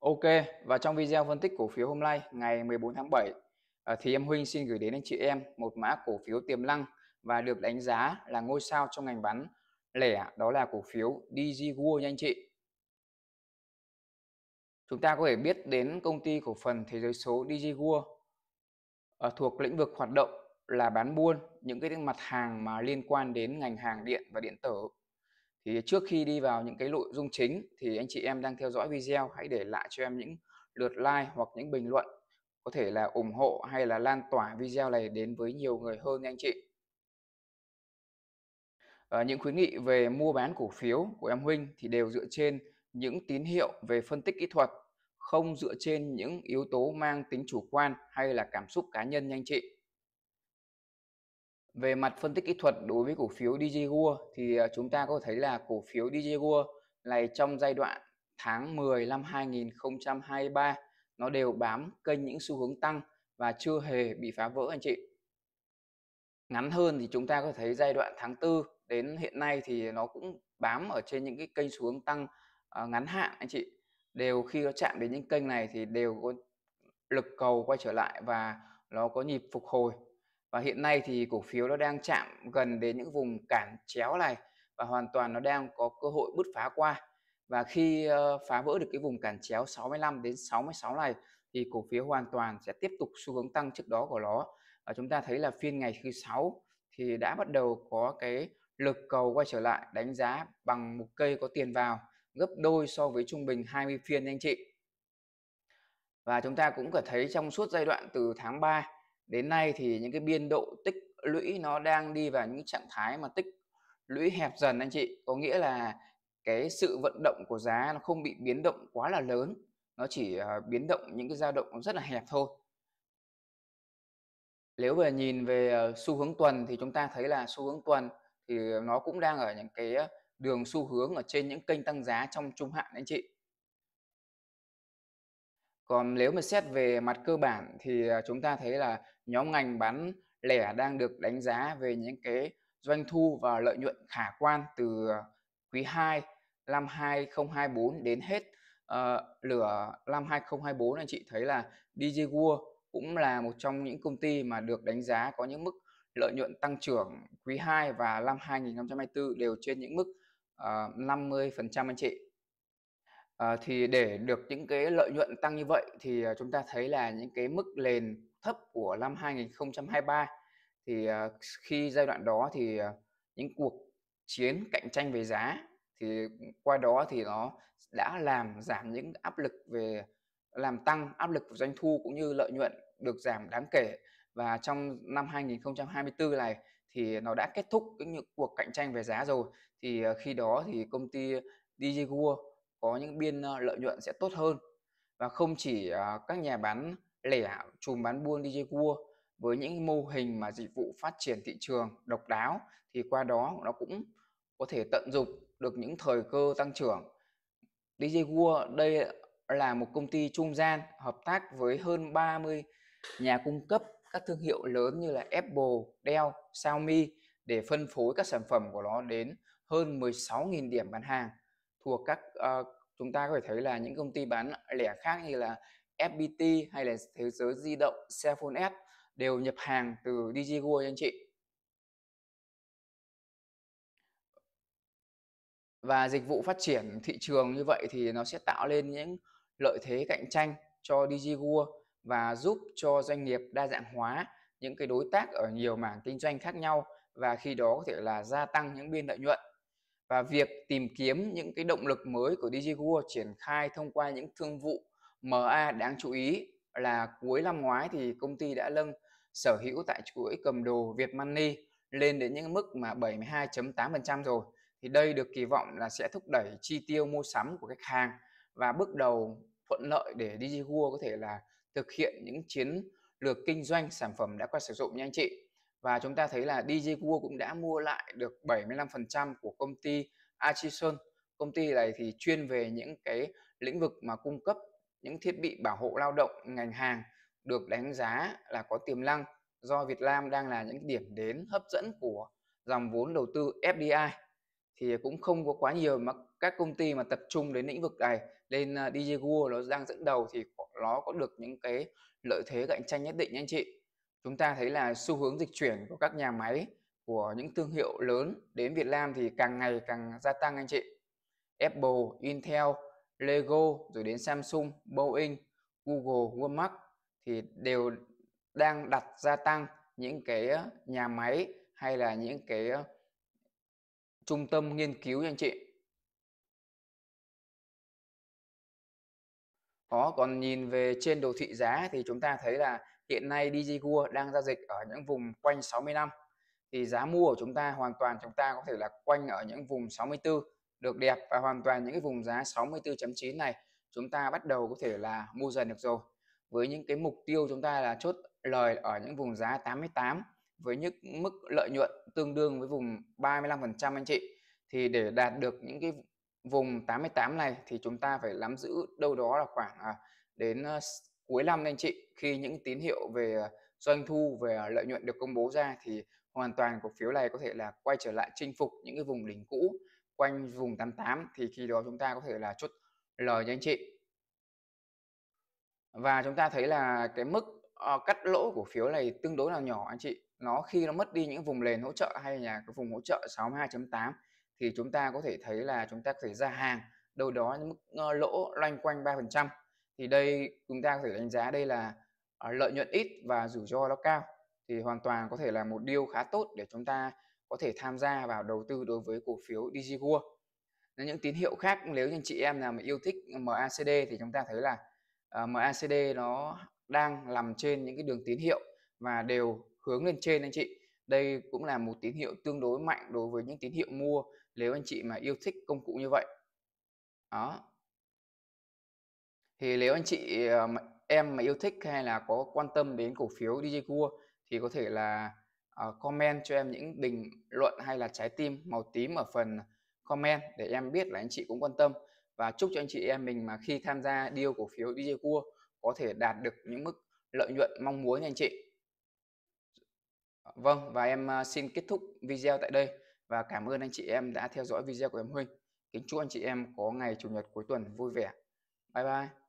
Ok, và trong video phân tích cổ phiếu hôm nay ngày 14 tháng 7 ờ, thì em Huynh xin gửi đến anh chị em một mã cổ phiếu tiềm năng và được đánh giá là ngôi sao trong ngành bán lẻ đó là cổ phiếu DigiWorld nha anh chị. Chúng ta có thể biết đến công ty cổ phần thế giới số DigiWorld ờ, thuộc lĩnh vực hoạt động là bán buôn những cái mặt hàng mà liên quan đến ngành hàng điện và điện tử thì trước khi đi vào những cái nội dung chính thì anh chị em đang theo dõi video hãy để lại cho em những lượt like hoặc những bình luận có thể là ủng hộ hay là lan tỏa video này đến với nhiều người hơn anh chị à, những khuyến nghị về mua bán cổ phiếu của em Huynh thì đều dựa trên những tín hiệu về phân tích kỹ thuật không dựa trên những yếu tố mang tính chủ quan hay là cảm xúc cá nhân nhanh chị về mặt phân tích kỹ thuật đối với cổ phiếu DJGUA thì à, chúng ta có thấy là cổ phiếu DJGUA này trong giai đoạn tháng 10 năm 2023 nó đều bám kênh những xu hướng tăng và chưa hề bị phá vỡ anh chị. Ngắn hơn thì chúng ta có thấy giai đoạn tháng 4 đến hiện nay thì nó cũng bám ở trên những cái kênh xu hướng tăng à, ngắn hạn anh chị. Đều khi nó chạm đến những kênh này thì đều có lực cầu quay trở lại và nó có nhịp phục hồi và hiện nay thì cổ phiếu nó đang chạm gần đến những vùng cản chéo này và hoàn toàn nó đang có cơ hội bứt phá qua và khi ờ, phá vỡ được cái vùng cản chéo 65 đến 66 này thì cổ phiếu hoàn toàn sẽ tiếp tục xu hướng tăng trước đó của nó và chúng ta thấy là phiên ngày thứ sáu thì đã bắt đầu có cái lực cầu quay trở lại đánh giá bằng một cây có tiền vào gấp đôi so với trung bình 20 phiên anh chị và chúng ta cũng có thấy trong suốt giai đoạn từ tháng 3 đến nay thì những cái biên độ tích lũy nó đang đi vào những trạng thái mà tích lũy hẹp dần anh chị có nghĩa là cái sự vận động của giá nó không bị biến động quá là lớn nó chỉ à, biến động những cái dao động rất là hẹp thôi nếu về nhìn về ờ, xu hướng tuần thì chúng ta thấy là xu hướng tuần thì nó cũng đang ở những cái ờ, đường xu hướng ở trên những kênh tăng giá trong trung hạn anh chị còn nếu mà xét về mặt cơ bản thì à, chúng ta thấy là nhóm ngành bán lẻ đang được đánh giá về những cái doanh thu và lợi nhuận khả quan từ ờ, quý 2 năm 2024 đến hết uh, lửa năm 2024 anh chị thấy là DJ World cũng là một trong những công ty mà được đánh giá có những mức lợi nhuận tăng trưởng quý 2 và năm 2024 đều trên những mức uh, ờ, 50% anh chị. Uh, thì để được những cái lợi nhuận tăng như vậy thì chúng ta thấy là những cái mức nền thấp của năm 2023 thì ờ, khi giai đoạn đó thì ờ, những cuộc chiến cạnh tranh về giá thì qua đó thì nó đã làm giảm những áp lực về làm tăng áp lực doanh thu cũng như lợi nhuận được giảm đáng kể và trong năm 2024 này thì nó đã kết thúc những cuộc cạnh tranh về giá rồi thì ờ, khi đó thì công ty DigiGua có những biên lợi nhuận sẽ tốt hơn và không chỉ các nhà bán lẻ chùm bán buôn DJ cua với những mô hình mà dịch vụ phát triển thị trường độc đáo thì qua đó nó cũng có thể tận dụng được những thời cơ tăng trưởng. DJ Gua đây là một công ty trung gian hợp tác với hơn 30 nhà cung cấp các thương hiệu lớn như là Apple, Dell, Xiaomi để phân phối các sản phẩm của nó đến hơn 16.000 điểm bán hàng thuộc các uh, chúng ta có thể thấy là những công ty bán lẻ khác như là FPT hay là thế giới di động Cellphone S đều nhập hàng từ DigiGo anh chị. Và dịch vụ phát triển thị trường như vậy thì nó sẽ tạo lên những lợi thế cạnh tranh cho DigiGo và giúp cho doanh nghiệp đa dạng hóa những cái đối tác ở nhiều mảng kinh doanh khác nhau và khi đó có thể là gia tăng những biên lợi nhuận. Và việc tìm kiếm những cái động lực mới của DigiGo triển khai thông qua những thương vụ MA đáng chú ý là cuối năm ngoái thì công ty đã nâng sở hữu tại chuỗi cầm đồ Việt Money lên đến những mức mà 72.8% rồi thì đây được kỳ vọng là sẽ thúc đẩy chi tiêu mua sắm của khách hàng và bước đầu thuận lợi để DigiGua có thể là thực hiện những chiến lược kinh doanh sản phẩm đã qua sử dụng nha anh chị và chúng ta thấy là DigiGua cũng đã mua lại được 75% của công ty Achisun công ty này thì chuyên về những cái lĩnh vực mà cung cấp những thiết bị bảo hộ lao động ngành hàng được đánh giá là có tiềm năng do Việt Nam đang là những điểm đến hấp dẫn của dòng vốn đầu tư FDI thì cũng không có quá nhiều mà các công ty mà tập trung đến lĩnh vực này nên ờ, DJ World nó đang dẫn đầu thì nó có được những cái lợi thế cạnh tranh nhất định anh chị chúng ta thấy là xu hướng dịch chuyển của các nhà máy của những thương hiệu lớn đến Việt Nam thì càng ngày càng gia tăng anh chị Apple, Intel, Lego rồi đến Samsung, Boeing, Google, Walmart thì đều đang đặt gia tăng những cái ờ, nhà máy hay là những cái ờ, trung tâm nghiên cứu nha anh chị. Có còn nhìn về trên đồ thị giá thì chúng ta thấy là hiện nay DigiCua đang giao dịch ở những vùng quanh 60 năm. Thì giá mua của chúng ta hoàn toàn chúng ta có thể là quanh ở những vùng 64 được đẹp và hoàn toàn những cái vùng giá 64.9 này chúng ta bắt đầu có thể là mua dần được rồi với những cái mục tiêu chúng ta là chốt lời ở những vùng giá 88 với những mức lợi nhuận tương đương với vùng 35% anh chị thì để đạt được những cái vùng 88 này thì chúng ta phải nắm giữ đâu đó là khoảng à, đến ờ, cuối năm anh chị khi những tín hiệu về ờ, doanh thu về ờ, lợi nhuận được công bố ra thì hoàn toàn cổ phiếu này có thể là quay trở lại chinh phục những cái vùng đỉnh cũ quanh vùng 88 thì khi đó chúng ta có thể là chốt lời cho anh chị và chúng ta thấy là cái mức uh, cắt lỗ của phiếu này tương đối là nhỏ anh chị nó khi nó mất đi những vùng nền hỗ trợ hay là cái vùng hỗ trợ 62.8 thì chúng ta có thể thấy là chúng ta có thể ra hàng đâu đó mức uh, lỗ loanh quanh 3% thì đây chúng ta có thể đánh giá đây là uh, lợi nhuận ít và rủi ro nó cao thì hoàn toàn có thể là một điều khá tốt để chúng ta có thể tham gia vào đầu tư đối với cổ phiếu DigiGua là những tín hiệu khác nếu như anh chị em nào mà yêu thích MACD thì chúng ta thấy là uh, ờ, MACD nó đang nằm trên những cái đường tín hiệu và đều hướng lên trên anh chị đây cũng là một tín hiệu tương đối mạnh đối với những tín hiệu mua nếu anh chị mà yêu thích công cụ như vậy đó thì nếu anh chị uh, em mà yêu thích hay là có quan tâm đến cổ phiếu DJCua thì có thể là Ờ, comment cho em những bình luận hay là trái tim màu tím ở phần comment để em biết là anh chị cũng quan tâm và chúc cho anh chị em mình mà khi tham gia deal cổ phiếu DJ Cua có thể đạt được những mức lợi nhuận mong muốn nha anh chị. Vâng và em ờ, xin kết thúc video tại đây và cảm ơn anh chị em đã theo dõi video của em Huynh. Kính chúc anh chị em có ngày chủ nhật cuối tuần vui vẻ. Bye bye.